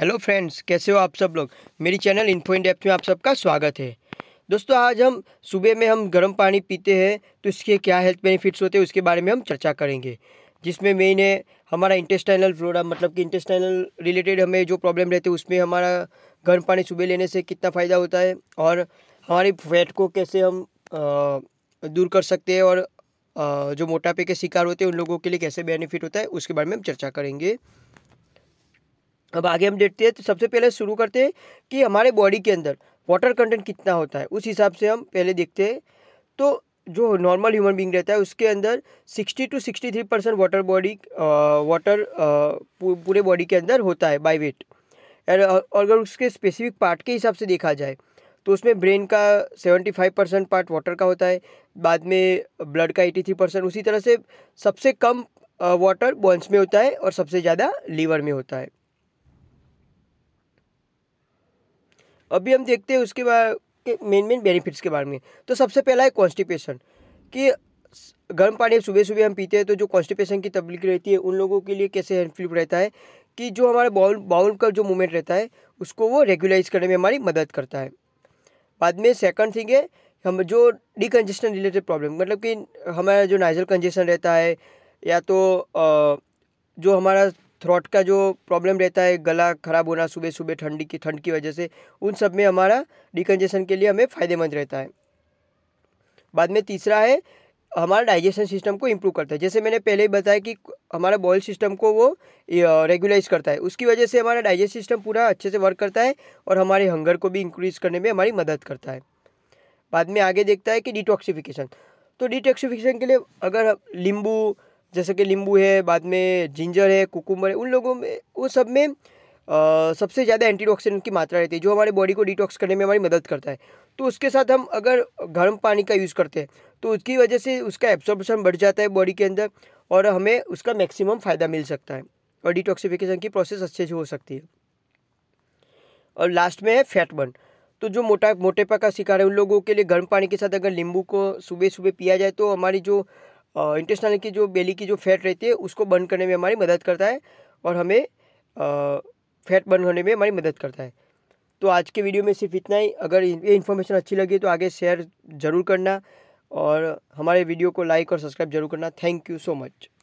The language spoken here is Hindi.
हेलो फ्रेंड्स कैसे हो आप सब लोग मेरी चैनल इन्फो इन डेप्थ में आप सबका स्वागत है दोस्तों आज हम सुबह में हम गर्म पानी पीते हैं तो इसके क्या हेल्थ बेनिफिट्स होते हैं उसके बारे में हम चर्चा करेंगे जिसमें मेन है हमारा इंटेस्टाइनल फ्लोरा मतलब कि इंटेस्टाइनल रिलेटेड हमें जो प्रॉब्लम रहती है उसमें हमारा गर्म पानी सुबह लेने से कितना फ़ायदा होता है और हमारी फैट को कैसे हम आ, दूर कर सकते हैं और आ, जो मोटापे के शिकार होते हैं उन लोगों के लिए कैसे बेनिफिट होता है उसके बारे में हम चर्चा करेंगे अब आगे हम देखते हैं तो सबसे पहले शुरू करते हैं कि हमारे बॉडी के अंदर वाटर कंटेंट कितना होता है उस हिसाब से हम पहले देखते हैं तो जो नॉर्मल ह्यूमन बींग रहता है उसके अंदर 60 two 63 percent water body water पूरे बॉडी के अंदर होता है बाय वेट और अगर उसके स्पेसिफिक पार्ट के हिसाब से देखा जाए तो उसमें ब्रेन का 75 परसेंट पार्ट वाटर का होता है बाद में ब्लड का 83 परसेंट उसी तरह से सबसे कम वाटर बॉन्स में होता है और सबसे ज़्यादा लीवर में होता है अभी हम देखते हैं उसके बाद के मेन मेन बेनिफिट्स के बारे में तो सबसे पहला है कॉन्स्टिपेशन कि गर्म पानी सुबह सुबह हम पीते हैं तो जो कॉन्स्टिपेशन की तकलीफ रहती है उन लोगों के लिए कैसे हेल्पफुल रहता है कि जो हमारे बाउल बाउल का जो मूवमेंट रहता है उसको वो रेगुलाइज करने में हमारी मदद करता है बाद में सेकंड थिंग है हम जो डिकन्जेशन रिलेटेड प्रॉब्लम मतलब कि हमारा जो नाइजल कंजेशन रहता है या तो जो हमारा थ्रॉट का जो प्रॉब्लम रहता है गला ख़राब होना सुबह सुबह ठंडी की ठंड की वजह से उन सब में हमारा डिकन्जेशन के लिए हमें फ़ायदेमंद रहता है बाद में तीसरा है हमारा डाइजेशन सिस्टम को इम्प्रूव करता है जैसे मैंने पहले ही बताया कि हमारा बॉयल सिस्टम को वो रेगुलाइज करता है उसकी वजह से हमारा डाइजेस्ट सिस्टम पूरा अच्छे से वर्क करता है और हमारे हंगर को भी इंक्रीज करने में हमारी मदद करता है बाद में आगे देखता है कि डिटॉक्सिफिकेशन तो डिटॉक्सिफिकेशन के लिए अगर लींबू जैसे कि नींबू है बाद में जिंजर है कुकुम्बर है उन लोगों में वो सब में आ, सबसे ज़्यादा एंटीडॉक्सीडेंट की मात्रा रहती है जो हमारे बॉडी को डिटॉक्स करने में हमारी मदद करता है तो उसके साथ हम अगर गर्म पानी का यूज़ करते हैं तो उसकी वजह से उसका एब्सॉर्बेशन बढ़ जाता है बॉडी के अंदर और हमें उसका मैक्सिमम फ़ायदा मिल सकता है और डिटॉक्सिफिकेशन की प्रोसेस अच्छे से हो सकती है और लास्ट में है फैट बर्न तो जो मोटा मोटेपा का शिकार है उन लोगों के लिए गर्म पानी के साथ अगर नींबू को सुबह सुबह पिया जाए तो हमारी जो इंटेस्टाइल की जो बेली की जो फैट रहती है उसको बर्न करने में हमारी मदद करता है और हमें फैट बर्न होने में हमारी मदद करता है तो आज के वीडियो में सिर्फ इतना ही अगर ये इन्फॉर्मेशन अच्छी लगी तो आगे शेयर ज़रूर करना और हमारे वीडियो को लाइक और सब्सक्राइब जरूर करना थैंक यू सो मच